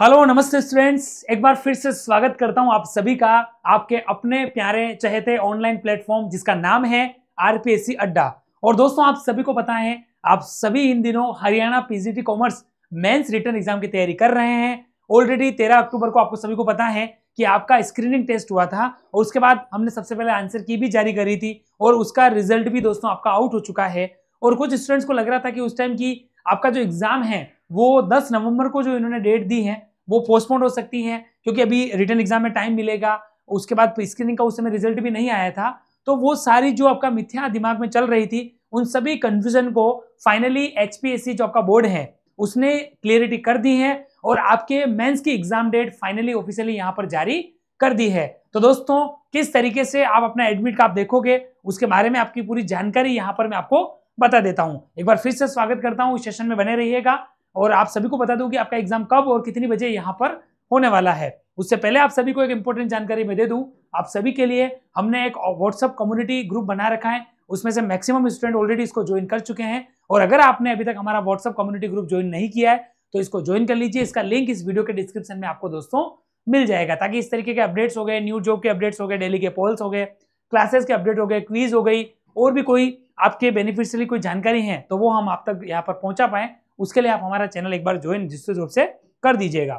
hello नमस्ते students एक बार फिर से स्वागत करता हूं आप सभी का आपके अपने प्यारे चहेते ऑनलाइन प्लेटफॉर्म जिसका नाम है आरपीएससी अड्डा और दोस्तों आप सभी को पता है आप सभी इन दिनों Haryana PGT commerce mains written exam की तैयारी कर रहे हैं ऑलरेडी तेरह अक्टूबर को आपको सभी को पता है कि आपका स्क्रीनिंग टेस्ट हुआ था और उसके बाद हमने सबसे पहले आंसर की भी जारी करी थी और उसका रिजल्ट भी दोस्तों आपका आउट हो चुका है और कुछ स्टूडेंट्स को लग रहा था कि उस टाइम की आपका जो एग्जाम है वो 10 नवंबर को जो इन्होंने डेट दी है वो पोस्टपोन हो सकती है क्योंकि अभी रिटर्न एग्जाम में टाइम मिलेगा उसके बाद स्क्रीनिंग का उस समय रिजल्ट भी नहीं आया था तो वो सारी जो आपका मिथ्या दिमाग में चल रही थी उन सभी कंफ्यूजन को फाइनली एचपीएससी जो आपका बोर्ड है उसने क्लियरिटी कर दी है और आपके मेंस की एग्जाम डेट फाइनली ऑफिशियली यहाँ पर जारी कर दी है तो दोस्तों किस तरीके से आप अपना एडमिट कार्ड देखोगे उसके बारे में आपकी पूरी जानकारी यहाँ पर मैं आपको बता देता हूँ एक बार फिर से स्वागत करता हूँ इस सेशन में बने रहिएगा और आप सभी को बता दूं कि आपका एग्जाम कब और कितनी बजे यहाँ पर होने वाला है उससे पहले आप सभी को एक इम्पोर्टेंट जानकारी मैं दे दूं आप सभी के लिए हमने एक व्हाट्सअप कम्युनिटी ग्रुप बना रखा है उसमें से मैक्सिमम स्टूडेंट ऑलरेडी इसको ज्वाइन कर चुके हैं और अगर आपने अभी तक हमारा व्हाट्सअप कम्युनिटी ग्रुप ज्वाइन नहीं किया है तो इसको ज्वाइन कर लीजिए इसका लिंक इस वीडियो के डिस्क्रिप्शन में आपको दोस्तों मिल जाएगा ताकि इस तरीके के अपडेट्स हो गए न्यू जॉब के अपडेट्स हो गए डेली के पोल्स हो गए क्लासेस के अपडेट हो गए क्वीज हो गई और भी कोई आपके बेनिफिशियली कोई जानकारी है तो वो हम आप तक यहाँ पर पहुंचा पाएं उसके लिए आप हमारा चैनल एक बार ज्वाइन निश्चित रूप से कर दीजिएगा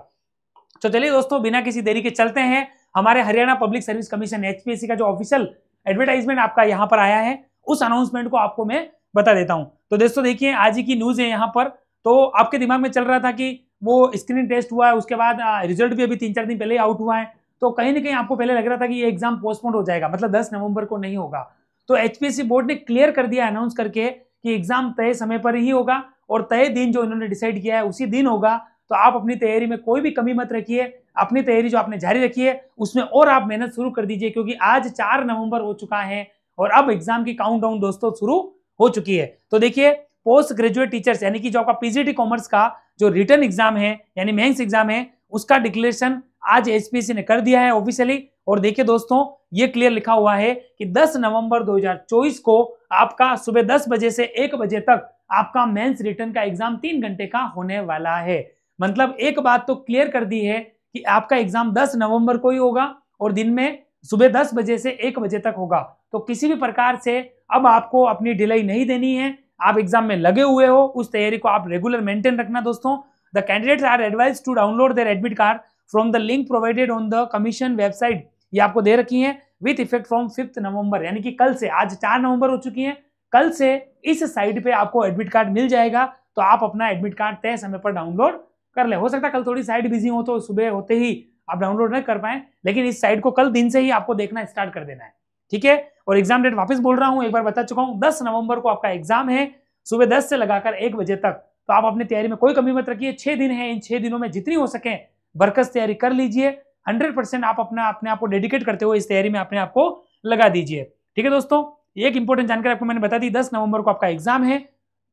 तो चलिए दोस्तों बिना किसी देरी के चलते हैं हमारे Haryana public service commission HPSC का जो ऑफिशियल एडवर्टाइजमेंट आपका यहाँ पर आया है उस अनाउंसमेंट को आपको मैं बता देता हूँ तो दोस्तों देखिए आज ही की न्यूज़ है यहाँ पर तो आपके दिमाग में चल रहा था कि वो स्क्रीन टेस्ट हुआ है उसके बाद रिजल्ट भी अभी तीन चार दिन पहले आउट हुआ है तो कहीं ना कहीं आपको पहले लग रहा था कि ये एग्जाम पोस्टपोन हो जाएगा मतलब दस नवंबर को नहीं होगा तो एचपीएससी बोर्ड ने क्लियर कर दिया अनाउंस करके कि एग्जाम तय समय पर ही होगा और तय दिन जो इन्होंने डिसाइड किया है उसी दिन होगा तो आप अपनी तैयारी में कोई भी कमी मत रखिए अपनी तैयारी जो आपने जारी रखी है उसमें और आप मेहनत शुरू कर दीजिए क्योंकि आज चार नवंबर हो चुका है और अब एग्जाम की काउंट दोस्तों शुरू हो चुकी है तो देखिए पोस्ट ग्रेजुएट टीचर्स यानी कि जो आपका पीजीटी कॉमर्स का जो रिटर्न एग्जाम है यानी मेन्स एग्जाम है उसका डिक्लेरेशन आज एसपीसी ने कर दिया है ऑफिशियली और देखिए दोस्तों ये क्लियर लिखा हुआ है कि 10 नवंबर 2024 को आपका सुबह 10 बजे से 1 बजे तक आपका मेंस रिटर्न का एग्जाम तीन घंटे का होने वाला है मतलब एक बात तो क्लियर कर दी है कि आपका एग्जाम 10 नवंबर को ही होगा और दिन में सुबह 10 बजे से 1 बजे तक होगा तो किसी भी प्रकार से अब आपको अपनी डिलई नहीं देनी है आप एग्जाम में लगे हुए हो उस तैयारी को आप रेगुलर मेंटेन रखना दोस्तों the candidates are advised to download their admit card from the link provided on the commission website ये आपको दे रखी है with effect from fifth November यानी कि कल से आज चार नवंबर हो चुकी है कल से इस साइट पे आपको एडमिट कार्ड मिल जाएगा तो आप अपना एडमिट कार्ड तय समय पर डाउनलोड कर ले हो सकता है कल थोड़ी साइट बिजी हो तो सुबह होते ही आप डाउनलोड न कर पाए लेकिन इस साइट को कल दिन से ही आपको देखना स्टार्ट कर देना है ठीक है और एग्जाम डेट वापस बोल रहा हूँ एक बार बता चुका हूँ दस नवंबर को आपका एग्जाम है सुबह दस से लगाकर एक बजे तक तो आप अपनी तैयारी में कोई कमी मत रखिए छह दिन है इन छह दिनों में जितनी हो सके बरकस तैयारी कर लीजिए हंड्रेड परसेंट आप अपना अपने आप को डेडिकेट करते हुए इस तैयारी में अपने आप को लगा दीजिए ठीक है दोस्तों एक इंपॉर्टेंट जानकारी आपको मैंने बता दी दस नवंबर को आपका एग्जाम है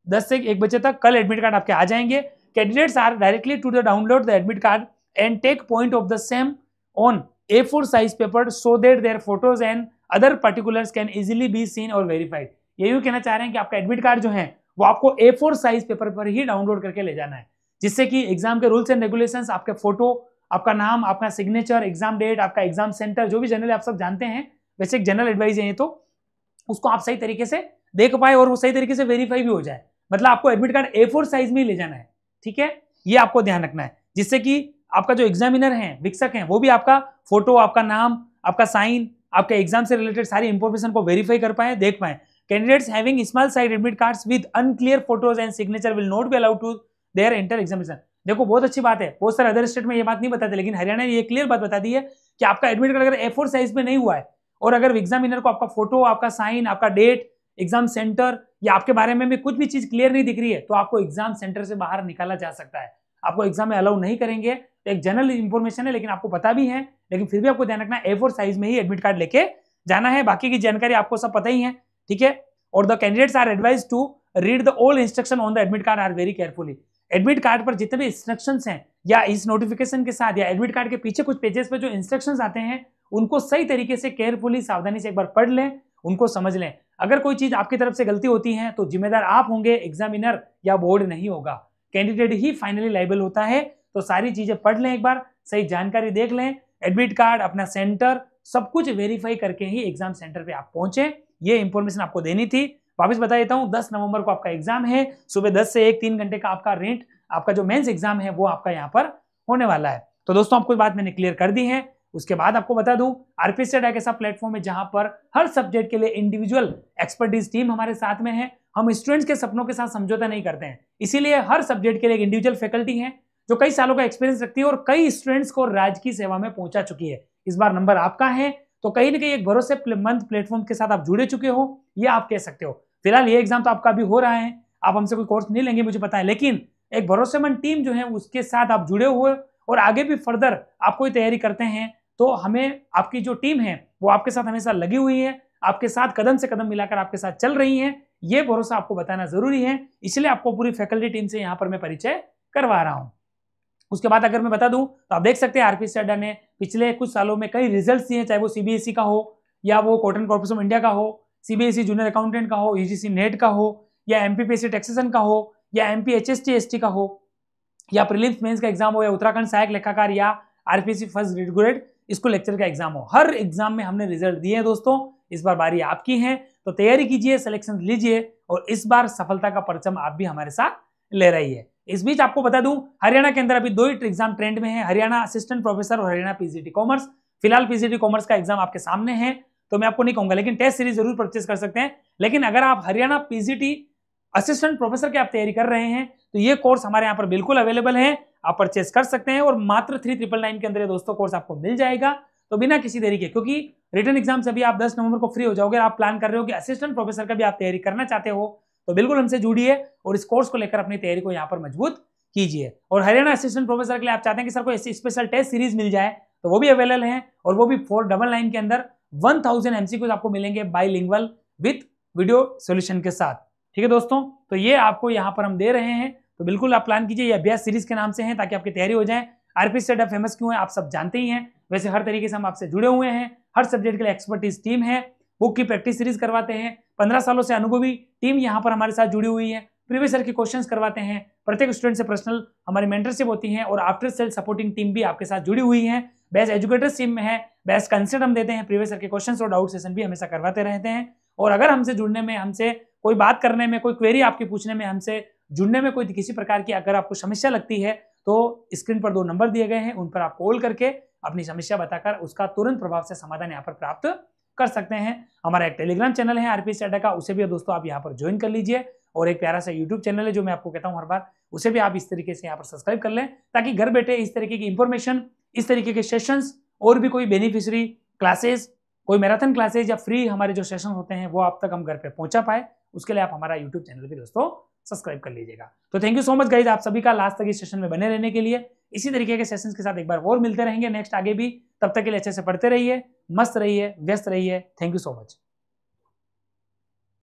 दस से एक बजे तक कल एडमिट कार्ड आपके आ जाएंगे candidates are directly to the download the admit card and take print of the same on A four size paper so that their photos and other particulars can easily be seen और verified यही कहना चाह रहे हैं कि आपका admit card जो है वो आपको ए साइज पेपर पर ही डाउनलोड करके ले जाना है जिससे कि एग्जाम के रूल्स एंड रेगुलेशंस आपके फोटो आपका नाम आपका सिग्नेचर एग्जाम डेट आपका एग्जाम सेंटर जो भी जनरल आप सब जानते हैं वैसे एक जनरल एडवाइज है ये तो उसको आप सही तरीके से देख पाए और वो सही तरीके से वेरीफाई भी हो जाए मतलब आपको admit card A four size में ही ले जाना है ठीक है ये आपको ध्यान रखना है जिससे कि आपका जो एग्जामिनर है विकसक है वो भी आपका फोटो आपका नाम आपका साइन आपके एग्जाम से रिलेटेड सारी इंफॉर्मेशन को वेरीफाई कर पाए देख पाए candidates having small size admit cards with unclear photos and signature will not be allowed to their enter examination देखो बहुत अच्छी बात है बहुत सारे अदर स्टेट में ये बात नहीं बताते लेकिन हरियाणा ने ये क्लियर बात बता दी है कि आपका एडमिट कार्ड अगर ए साइज में नहीं हुआ है और अगर एग्जामिनर को आपका फोटो आपका साइन आपका डेट एग्जाम सेंटर या आपके बारे में भी कुछ भी चीज क्लियर नहीं दिख रही है तो आपको एग्जाम सेंटर से बाहर निकाला जा सकता है आपको एग्जाम में अलाउ नहीं करेंगे तो एक जनरल इंफॉर्मेशन है लेकिन आपको पता भी है लेकिन फिर भी आपको ध्यान रखना ए फोर साइज में ही एडमिट कार्ड लेके जाना है बाकी की जानकारी आपको सब पता ही है ठीक है और the candidates are advised to read the all instruction on the admit card are very carefully admit card पर जितने भी इंस्ट्रक्शन हैं या इस नोटिफिकेशन के साथ या एडमिट कार्ड के पीछे कुछ पेजेस पर जो इंस्ट्रक्शन आते हैं उनको सही तरीके से केयरफुली सावधानी से एक बार पढ़ लें उनको समझ लें अगर कोई चीज़ आपकी तरफ से गलती होती है तो जिम्मेदार आप होंगे एग्जामिनर या बोर्ड नहीं होगा कैंडिडेट ही फाइनली लाइबल होता है तो सारी चीज़ें पढ़ लें एक बार सही जानकारी देख लें एडमिट कार्ड अपना सेंटर सब कुछ वेरीफाई करके ही एग्जाम सेंटर पे आप पहुंचे ये इंफॉर्मेशन आपको देनी थी वापस बता देता हूँ दस नवंबर को आपका एग्जाम है सुबह दस से एक तीन घंटे का आपका रेंट आपका जो मेन्स एग्जाम है वो आपका यहाँ पर होने वाला है तो दोस्तों आपको बात मैंने क्लियर कर दी है उसके बाद आपको बता दूं आरपी एक ऐसा प्लेटफॉर्म है जहां पर हर सब्जेक्ट के लिए इंडिविजुअल एक्सपर्टीज टीम हमारे साथ में है हम स्टूडेंट्स के सपनों के साथ समझौता नहीं करते हैं इसीलिए हर सब्जेक्ट के लिए एक इंडिविजुअल फैकल्टी है जो कई सालों का एक्सपीरियंस रखती है और कई स्टूडेंट्स को राज्य की सेवा में पहुंचा चुकी है इस बार नंबर आपका है तो कहीं ना कहीं एक भरोसे मंद प्लेटफॉर्म के साथ आप जुड़े चुके हो ये आप कह सकते हो फिलहाल ये एग्जाम तो आपका अभी हो रहा है आप हमसे कोई कोर्स नहीं लेंगे मुझे पता है लेकिन एक भरोसेमंद टीम जो है उसके साथ आप जुड़े हुए और आगे भी फर्दर आप कोई तैयारी करते हैं तो हमें आपकी जो टीम है वो आपके साथ हमेशा लगी हुई है आपके साथ कदम से कदम मिलाकर आपके साथ चल रही है ये भरोसा आपको बताना जरूरी है इसलिए आपको पूरी फैकल्टी टीम से यहाँ पर मैं परिचय करवा रहा हूँ उसके बाद अगर मैं बता दूं तो आप देख सकते हैं आरपी स्टडा ने पिछले कुछ सालों में कई रिजल्ट्स दिए चाहे वो सीबीएसई e का हो या वो कॉटन कॉर्पोरेशन ऑफ इंडिया का हो सीबीएसई जूनियर अकाउंटेंट का हो ईजीसी e नेट का हो या एमपीपीएससी टैक्सेशन का हो या एम पी एच का हो या प्रिलिम्स मेंस का एग्जाम हो या उत्तराखंड सहायक लेखाकार या आरपीसी फर्स्ट ग्रेड इसको लेक्चर का एग्जाम हो हर एग्जाम में हमने रिजल्ट दिए हैं दोस्तों इस बार बारी आपकी है तो तैयारी कीजिए सिलेक्शन लीजिए और इस बार सफलता का परचम आप भी हमारे साथ ले रही है इस बीच आपको बता दूं हरियाणा के अंदर अभी दो ही एग्जाम ट्रेंड में है हरियाणा असिस्टेंट प्रोफेसर और हरियाणा पीजीटी कॉमर्स फिलहाल पीजीटी कॉमर्स का एग्जाम आपके सामने है तो मैं आपको नहीं कहूंगा लेकिन टेस्ट सीरीज जरूर परचेस कर सकते हैं लेकिन अगर आप हरियाणा पीजीटी असिस्टेंट प्रोफेसर की आप तैयारी कर रहे हैं तो ये कोर्स हमारे यहाँ पर बिल्कुल अवेलेबल है आप परचेस कर सकते हैं और मात्र थ्री ट्रिपल नाइन के अंदर दोस्तों कोर्स आपको मिल जाएगा तो बिना किसी देरी के क्योंकि रिटर्न एग्जाम से भी आप 10 नवंबर को फ्री हो जाओगे आप प्लान कर रहे हो कि असिस्टेंट प्रोफेसर का भी आप तैयारी करना चाहते हो तो बिल्कुल हमसे जुड़िए और इस कोर्स को लेकर अपनी तैयारी को यहाँ पर मजबूत कीजिए और हरियाणा असिस्टेंट प्रोफेसर के लिए आप चाहते हैं कि सर को स्पेशल टेस्ट सीरीज मिल जाए तो वो भी अवेलेबल है और वो भी फोर डबल नाइन के अंदर वन थाउजेंड एमसीक्यूज आपको मिलेंगे bi bilingual with video solution के साथ ठीक है दोस्तों तो ये आपको यहाँ पर हम दे रहे हैं तो बिल्कुल आप प्लान कीजिए ये अभ्यास सीरीज के नाम से हैं ताकि आपकी तैयारी हो जाए आरपी स्टडअप फेमस क्यों है आप सब जानते ही हैं वैसे हर तरीके से हम आपसे जुड़े हुए हैं हर सब्जेक्ट के लिए एक्सपर्टीज टीम है बुक की प्रैक्टिस सीरीज करवाते हैं पंद्रह सालों से अनुभवी टीम यहाँ पर हमारे साथ जुड़ी हुई है प्रीवियस ईयर के क्वेश्चंस करवाते हैं प्रत्येक स्टूडेंट से पर्सनल हमारी मेंटरशिप होती है और आफ्टर सेल सपोर्टिंग टीम भी आपके साथ जुड़ी हुई है बेस्ट एजुकेटर्स टीम में है बेस्ट कंसेंट हम देते हैं प्रीवियस ईयर के क्वेश्चन और डाउट सेशन भी हमेशा करवाते रहते हैं और अगर हमसे जुड़ने में हमसे कोई बात करने में कोई क्वेरी आपके पूछने में हमसे जुड़ने में कोई किसी प्रकार की अगर आपको समस्या लगती है तो स्क्रीन पर दो नंबर दिए गए हैं उन पर आप कॉल करके अपनी समस्या बताकर उसका तुरंत प्रभाव से समाधान यहाँ पर प्राप्त कर सकते हैं हमारा एक टेलीग्राम चैनल है आरपी सेडा का उसे भी दोस्तों आप यहाँ पर ज्वाइन कर लीजिए और एक प्यारा सा यूट्यूब चैनल है जो मैं आपको कहता हूँ हर बार उसे भी आप इस तरीके से यहाँ पर सब्सक्राइब कर लें ताकि घर बैठे इस तरीके की इंफॉर्मेशन इस तरीके के सेशंस और भी कोई बेनिफिशरी क्लासेस कोई मैराथन क्लासेज या फ्री हमारे जो सेशन होते हैं वो आप तक हम घर पर पहुंचा पाए उसके लिए आप हमारा यूट्यूब चैनल भी दोस्तों सब्सक्राइब कर लीजिएगा तो thank you so much guys आप सभी का लास्ट तक इस सेशन में बने रहने के लिए इसी तरीके के सेशन के साथ एक बार और मिलते रहेंगे नेक्स्ट आगे भी तब तक के लिए अच्छे से पढ़ते रहिए मस्त रहिए व्यस्त रहिए थैंक यू सो मच